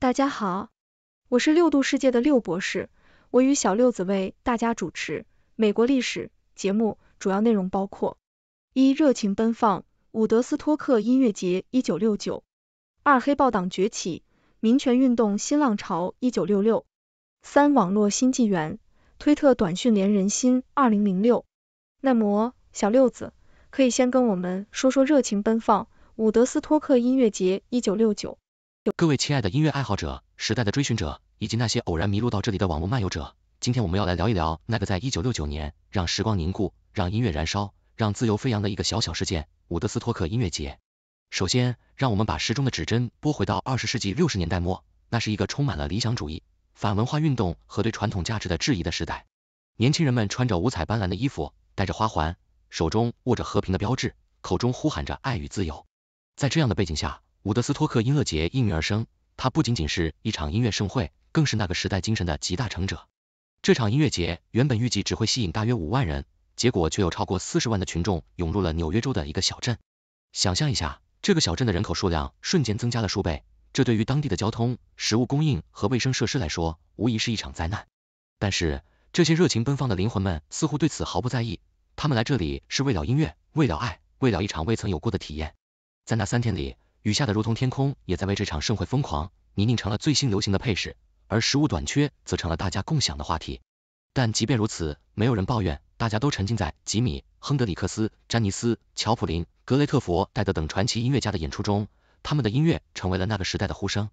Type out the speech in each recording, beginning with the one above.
大家好，我是六度世界的六博士，我与小六子为大家主持美国历史节目，主要内容包括：一、热情奔放——伍德斯托克音乐节 （1969）；二、黑豹党崛起、民权运动新浪潮 （1966）；三、网络新纪元——推特短讯连人心 （2006）。那么，小六子可以先跟我们说说热情奔放——伍德斯托克音乐节 （1969）。各位亲爱的音乐爱好者、时代的追寻者，以及那些偶然迷路到这里的网络漫游者，今天我们要来聊一聊那个在1969年让时光凝固、让音乐燃烧、让自由飞扬的一个小小事件——伍德斯托克音乐节。首先，让我们把时钟的指针拨回到二十世纪六十年代末，那是一个充满了理想主义、反文化运动和对传统价值的质疑的时代。年轻人们穿着五彩斑斓的衣服，戴着花环，手中握着和平的标志，口中呼喊着爱与自由。在这样的背景下，伍德斯托克音乐节应运而生，它不仅仅是一场音乐盛会，更是那个时代精神的集大成者。这场音乐节原本预计只会吸引大约五万人，结果却有超过四十万的群众涌入了纽约州的一个小镇。想象一下，这个小镇的人口数量瞬间增加了数倍，这对于当地的交通、食物供应和卫生设施来说，无疑是一场灾难。但是，这些热情奔放的灵魂们似乎对此毫不在意，他们来这里是为了音乐，为了爱，为了一场未曾有过的体验。在那三天里，雨下的如同天空也在为这场盛会疯狂，泥泞成了最新流行的配饰，而食物短缺则成了大家共享的话题。但即便如此，没有人抱怨，大家都沉浸在吉米、亨德里克斯、詹尼斯、乔普林、格雷特佛、戴德等传奇音乐家的演出中，他们的音乐成为了那个时代的呼声。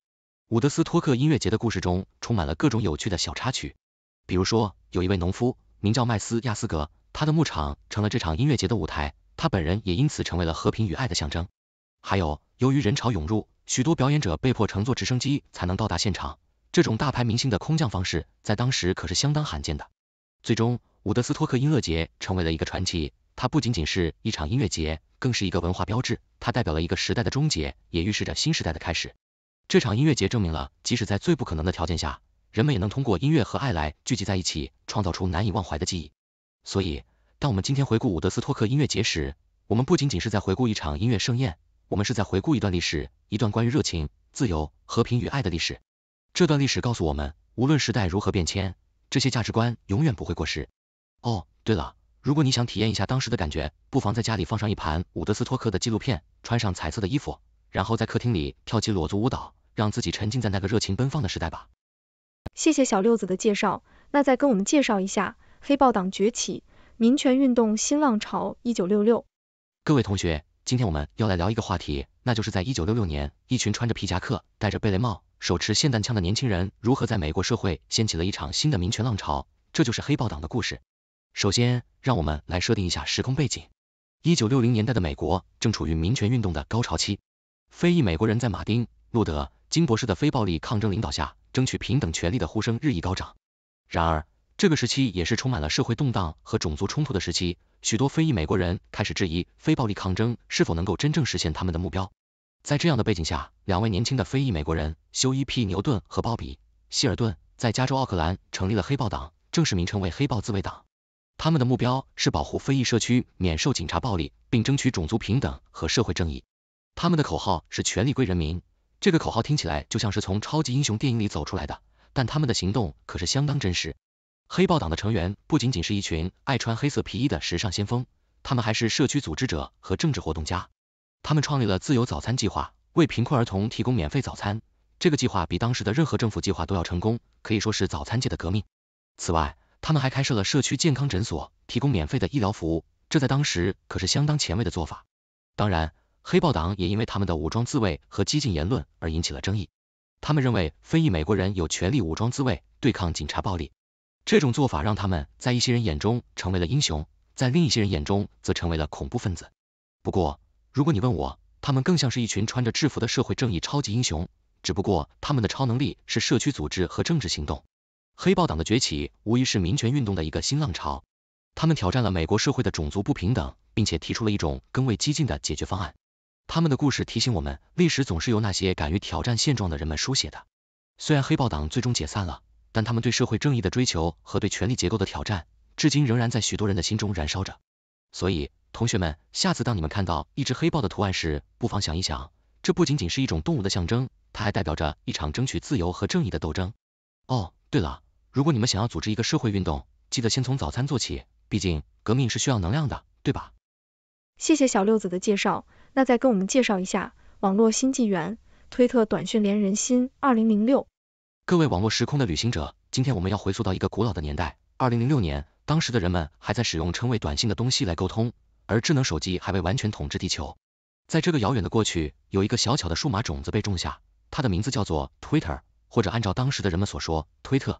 伍德斯托克音乐节的故事中充满了各种有趣的小插曲，比如说有一位农夫名叫麦斯·亚斯格，他的牧场成了这场音乐节的舞台，他本人也因此成为了和平与爱的象征。还有，由于人潮涌入，许多表演者被迫乘坐直升机才能到达现场。这种大牌明星的空降方式，在当时可是相当罕见的。最终，伍德斯托克音乐节成为了一个传奇。它不仅仅是一场音乐节，更是一个文化标志。它代表了一个时代的终结，也预示着新时代的开始。这场音乐节证明了，即使在最不可能的条件下，人们也能通过音乐和爱来聚集在一起，创造出难以忘怀的记忆。所以，当我们今天回顾伍德斯托克音乐节时，我们不仅仅是在回顾一场音乐盛宴。我们是在回顾一段历史，一段关于热情、自由、和平与爱的历史。这段历史告诉我们，无论时代如何变迁，这些价值观永远不会过时。哦，对了，如果你想体验一下当时的感觉，不妨在家里放上一盘伍德斯托克的纪录片，穿上彩色的衣服，然后在客厅里跳起裸足舞蹈，让自己沉浸在那个热情奔放的时代吧。谢谢小六子的介绍，那再跟我们介绍一下黑豹党崛起、民权运动新浪潮、一九六六。各位同学。今天我们要来聊一个话题，那就是在一九六六年，一群穿着皮夹克、戴着贝雷帽、手持霰弹枪的年轻人，如何在美国社会掀起了一场新的民权浪潮。这就是黑豹党的故事。首先，让我们来设定一下时空背景。一九六零年代的美国正处于民权运动的高潮期，非裔美国人在马丁·路德·金博士的非暴力抗争领导下，争取平等权利的呼声日益高涨。然而，这个时期也是充满了社会动荡和种族冲突的时期，许多非裔美国人开始质疑非暴力抗争是否能够真正实现他们的目标。在这样的背景下，两位年轻的非裔美国人休伊 ·P· 牛顿和鲍比·希尔顿在加州奥克兰成立了黑豹党，正式名称为黑豹自卫党。他们的目标是保护非裔社区免受警察暴力，并争取种族平等和社会正义。他们的口号是“权力归人民”。这个口号听起来就像是从超级英雄电影里走出来的，但他们的行动可是相当真实。黑豹党的成员不仅仅是一群爱穿黑色皮衣的时尚先锋，他们还是社区组织者和政治活动家。他们创立了自由早餐计划，为贫困儿童提供免费早餐。这个计划比当时的任何政府计划都要成功，可以说是早餐界的革命。此外，他们还开设了社区健康诊所，提供免费的医疗服务，这在当时可是相当前卫的做法。当然，黑豹党也因为他们的武装自卫和激进言论而引起了争议。他们认为非裔美国人有权利武装自卫，对抗警察暴力。这种做法让他们在一些人眼中成为了英雄，在另一些人眼中则成为了恐怖分子。不过，如果你问我，他们更像是一群穿着制服的社会正义超级英雄，只不过他们的超能力是社区组织和政治行动。黑豹党的崛起无疑是民权运动的一个新浪潮，他们挑战了美国社会的种族不平等，并且提出了一种更为激进的解决方案。他们的故事提醒我们，历史总是由那些敢于挑战现状的人们书写的。虽然黑豹党最终解散了。但他们对社会正义的追求和对权力结构的挑战，至今仍然在许多人的心中燃烧着。所以，同学们，下次当你们看到一只黑豹的图案时，不妨想一想，这不仅仅是一种动物的象征，它还代表着一场争取自由和正义的斗争。哦，对了，如果你们想要组织一个社会运动，记得先从早餐做起，毕竟革命是需要能量的，对吧？谢谢小六子的介绍，那再跟我们介绍一下网络新纪元，推特短讯连人心二零零六。各位网络时空的旅行者，今天我们要回溯到一个古老的年代。二零零六年，当时的人们还在使用称为短信的东西来沟通，而智能手机还未完全统治地球。在这个遥远的过去，有一个小巧的数码种子被种下，它的名字叫做 Twitter，或者按照当时的人们所说，推特。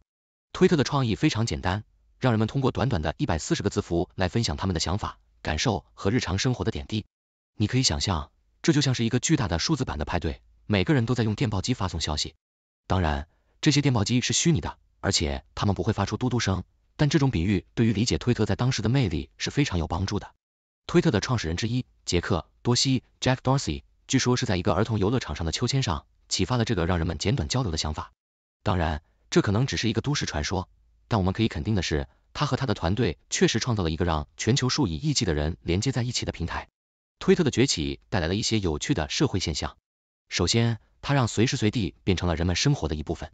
推特的创意非常简单，让人们通过短短的一百四十个字符来分享他们的想法、感受和日常生活的点滴。你可以想象，这就像是一个巨大的数字版的派对，每个人都在用电报机发送消息。当然。这些电报机是虚拟的，而且它们不会发出嘟嘟声。但这种比喻对于理解推特在当时的魅力是非常有帮助的。推特的创始人之一杰克多西 （Jack Dorsey） 据说是在一个儿童游乐场上的秋千上启发了这个让人们简短交流的想法。当然，这可能只是一个都市传说，但我们可以肯定的是，他和他的团队确实创造了一个让全球数以亿计的人连接在一起的平台。推特的崛起带来了一些有趣的社会现象。首先，它让随时随地变成了人们生活的一部分。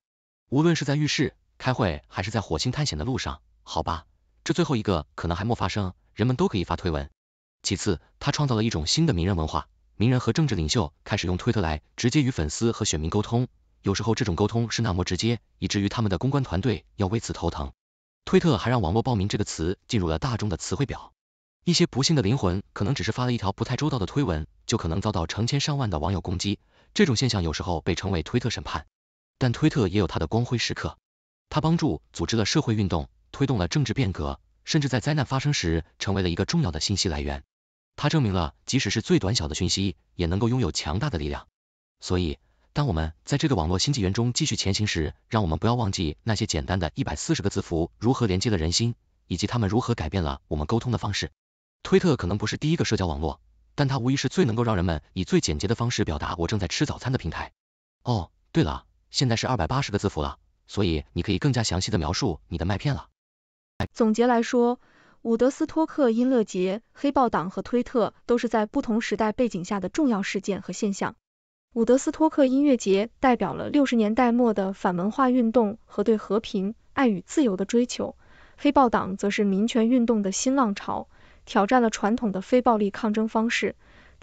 无论是在浴室、开会，还是在火星探险的路上，好吧，这最后一个可能还没发生。人们都可以发推文。其次，他创造了一种新的名人文化，名人和政治领袖开始用推特来直接与粉丝和选民沟通。有时候这种沟通是那么直接，以至于他们的公关团队要为此头疼。推特还让“网络暴民”这个词进入了大众的词汇表。一些不幸的灵魂可能只是发了一条不太周到的推文，就可能遭到成千上万的网友攻击。这种现象有时候被称为“推特审判”。但推特也有它的光辉时刻，它帮助组织了社会运动，推动了政治变革，甚至在灾难发生时成为了一个重要的信息来源。它证明了即使是最短小的讯息也能够拥有强大的力量。所以，当我们在这个网络新纪元中继续前行时，让我们不要忘记那些简单的一百四十个字符如何连接了人心，以及他们如何改变了我们沟通的方式。推特可能不是第一个社交网络，但它无疑是最能够让人们以最简洁的方式表达“我正在吃早餐”的平台。哦，对了。现在是二百八十个字符了，所以你可以更加详细的描述你的麦片了。总结来说，伍德斯托克音乐节、黑豹党和推特都是在不同时代背景下的重要事件和现象。伍德斯托克音乐节代表了六十年代末的反文化运动和对和平、爱与自由的追求，黑豹党则是民权运动的新浪潮，挑战了传统的非暴力抗争方式。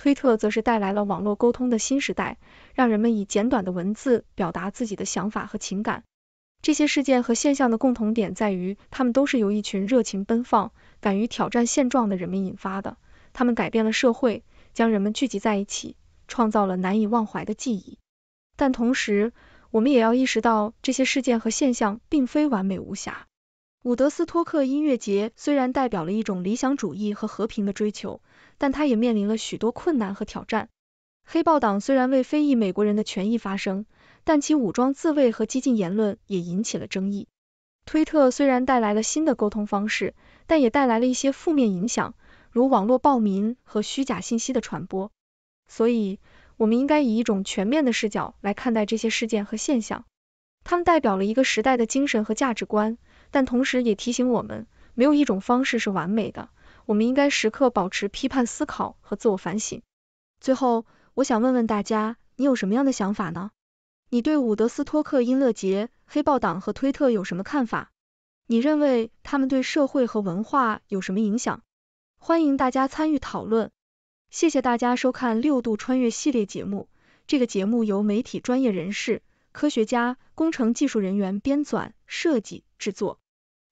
推特则是带来了网络沟通的新时代，让人们以简短的文字表达自己的想法和情感。这些事件和现象的共同点在于，它们都是由一群热情奔放、敢于挑战现状的人们引发的。他们改变了社会，将人们聚集在一起，创造了难以忘怀的记忆。但同时，我们也要意识到，这些事件和现象并非完美无瑕。伍德斯托克音乐节虽然代表了一种理想主义和和平的追求，但它也面临了许多困难和挑战。黑豹党虽然为非裔美国人的权益发声，但其武装自卫和激进言论也引起了争议。推特虽然带来了新的沟通方式，但也带来了一些负面影响，如网络暴民和虚假信息的传播。所以，我们应该以一种全面的视角来看待这些事件和现象，它们代表了一个时代的精神和价值观。但同时也提醒我们，没有一种方式是完美的，我们应该时刻保持批判思考和自我反省。最后，我想问问大家，你有什么样的想法呢？你对伍德斯托克因乐节、黑豹党和推特有什么看法？你认为他们对社会和文化有什么影响？欢迎大家参与讨论。谢谢大家收看《六度穿越》系列节目。这个节目由媒体专业人士、科学家、工程技术人员编纂、设计、制作。